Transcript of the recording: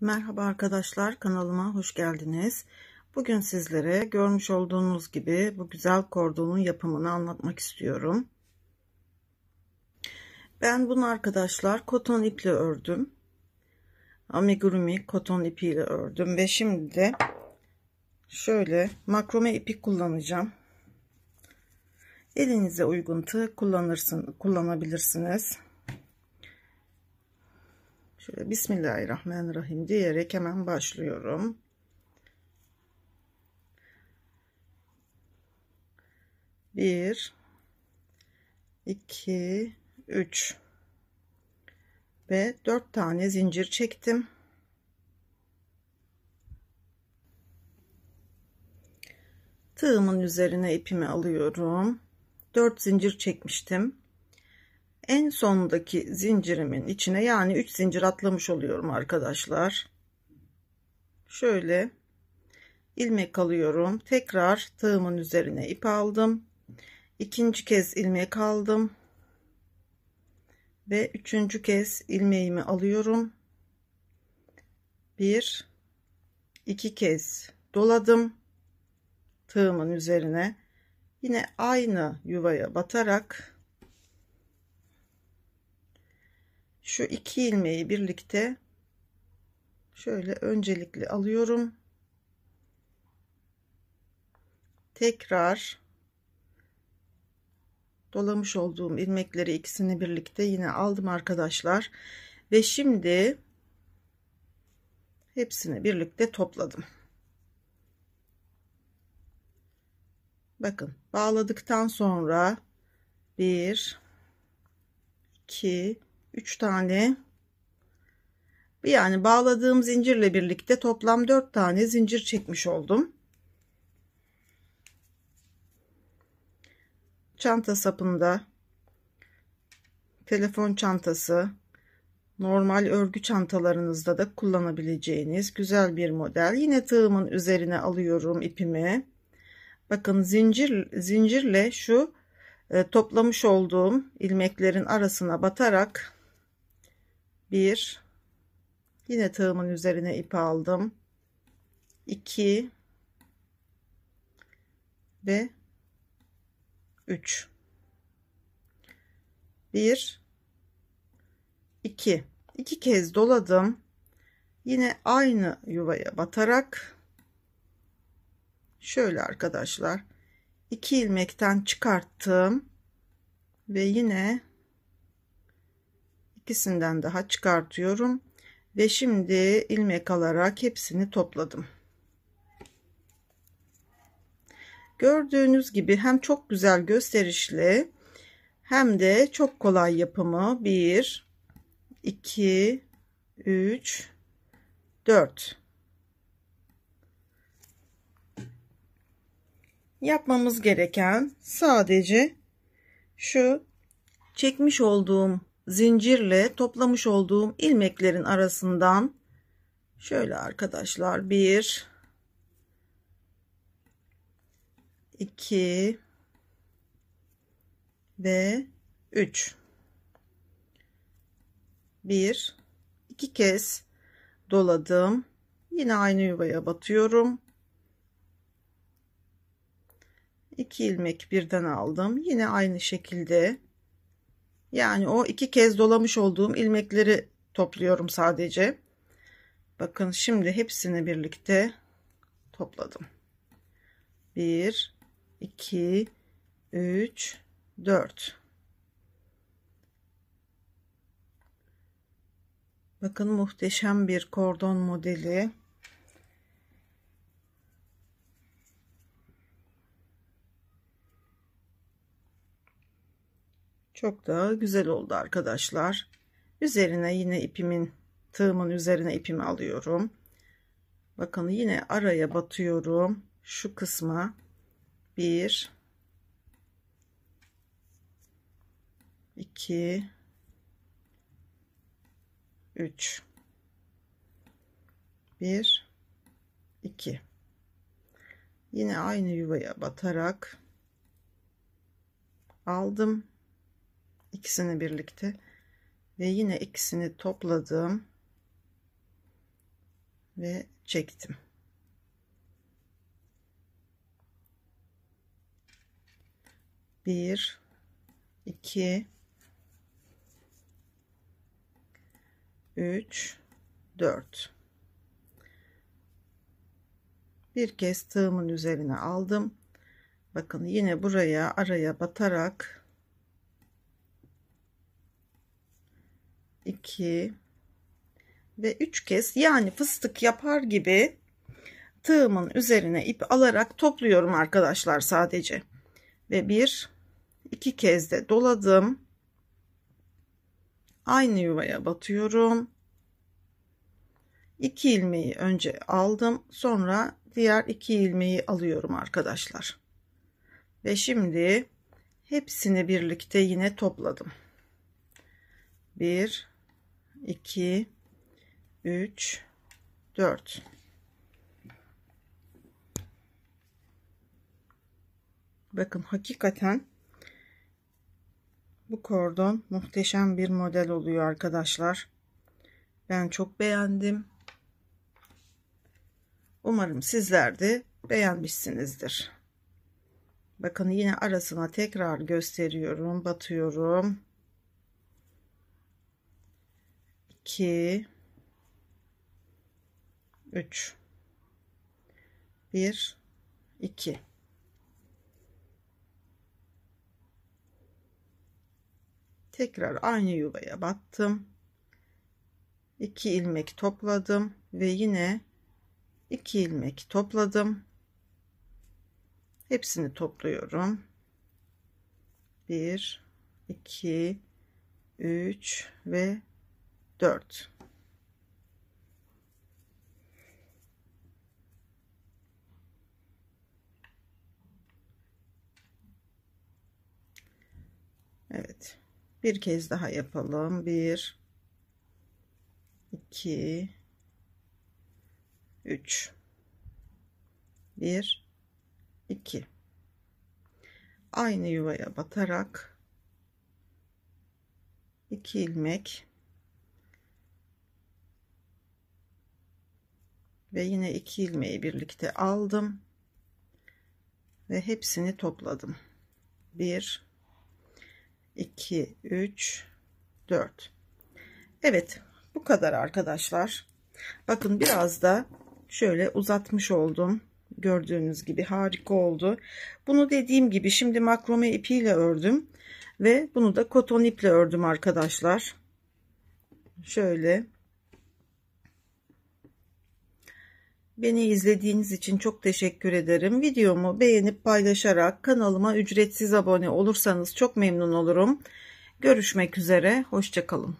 Merhaba arkadaşlar kanalıma hoş geldiniz. Bugün sizlere görmüş olduğunuz gibi bu güzel kordonun yapımını anlatmak istiyorum. Ben bunu arkadaşlar koton iple ördüm. Amigurumi koton ipiyle ördüm ve şimdi de şöyle makrome ipi kullanacağım. Elinize uygun tığ kullanırsın, kullanabilirsiniz. Şöyle Bismillahirrahmanirrahim diyerek hemen başlıyorum. Bir, iki, üç ve dört tane zincir çektim. Tığımın üzerine ipimi alıyorum. Dört zincir çekmiştim en sondaki zincirimin içine yani 3 zincir atlamış oluyorum arkadaşlar. Şöyle ilmek alıyorum. Tekrar tığımın üzerine ip aldım. İkinci kez ilmek aldım. Ve üçüncü kez ilmeğimi alıyorum. Bir, iki kez doladım. Tığımın üzerine yine aynı yuvaya batarak şu iki ilmeği birlikte şöyle öncelikle alıyorum tekrar dolamış olduğum ilmekleri ikisini birlikte yine aldım arkadaşlar ve şimdi hepsini birlikte topladım bakın bağladıktan sonra 1 2 3 tane yani bağladığım zincirle birlikte toplam 4 tane zincir çekmiş oldum. Çanta sapında telefon çantası normal örgü çantalarınızda da kullanabileceğiniz güzel bir model. Yine tığımın üzerine alıyorum ipimi. Bakın zincir zincirle şu e, toplamış olduğum ilmeklerin arasına batarak 1 yine tığımın üzerine ip aldım 2 ve 3 1 2 2 kez doladım yine aynı yuvaya batarak şöyle arkadaşlar 2 ilmekten çıkarttım ve yine ikisinden daha çıkartıyorum ve şimdi ilmek alarak hepsini topladım gördüğünüz gibi hem çok güzel gösterişli hem de çok kolay yapımı 1 2 3 4 yapmamız gereken sadece şu çekmiş olduğum zincirle toplamış olduğum ilmeklerin arasından şöyle arkadaşlar 1 2 ve 3 1 2 kez doladım yine aynı yuvaya batıyorum 2 ilmek birden aldım yine aynı şekilde yani o iki kez dolamış olduğum ilmekleri topluyorum sadece. Bakın şimdi hepsini birlikte topladım. 1, 2, 3, 4. Bakın muhteşem bir kordon modeli. Çok da güzel oldu arkadaşlar. Üzerine yine ipimin tığımın üzerine ipimi alıyorum. Bakın yine araya batıyorum. Şu kısma bir, iki, üç, bir, iki. Yine aynı yuvaya batarak aldım ikisini birlikte ve yine ikisini topladım ve çektim. Bir, iki, üç, dört. Bir kez tığımın üzerine aldım. Bakın yine buraya araya batarak 2 ve 3 kez yani fıstık yapar gibi tığımın üzerine ip alarak topluyorum arkadaşlar sadece. Ve 1 2 kez de doladım. Aynı yuvaya batıyorum. 2 ilmeği önce aldım. Sonra diğer 2 ilmeği alıyorum arkadaşlar. Ve şimdi hepsini birlikte yine topladım. 1 2 3 4 Bakın hakikaten bu kordon muhteşem bir model oluyor arkadaşlar. Ben çok beğendim. Umarım sizler de beğenmişsinizdir. Bakın yine arasına tekrar gösteriyorum, batıyorum. 2 3 1 2 tekrar aynı yuvaya battım 2 ilmek topladım ve yine 2 ilmek topladım hepsini topluyorum 1 2 3 ve 4 Evet bir kez daha yapalım 1 2 3 1 2 aynı yuvaya batarak 2 ilmek ve yine iki ilmeği birlikte aldım ve hepsini topladım 1 2 3 4 Evet bu kadar arkadaşlar bakın biraz da şöyle uzatmış oldum gördüğünüz gibi harika oldu bunu dediğim gibi şimdi makrome ipiyle ördüm ve bunu da koton iple ördüm arkadaşlar şöyle Beni izlediğiniz için çok teşekkür ederim. Videomu beğenip paylaşarak kanalıma ücretsiz abone olursanız çok memnun olurum. Görüşmek üzere, hoşçakalın.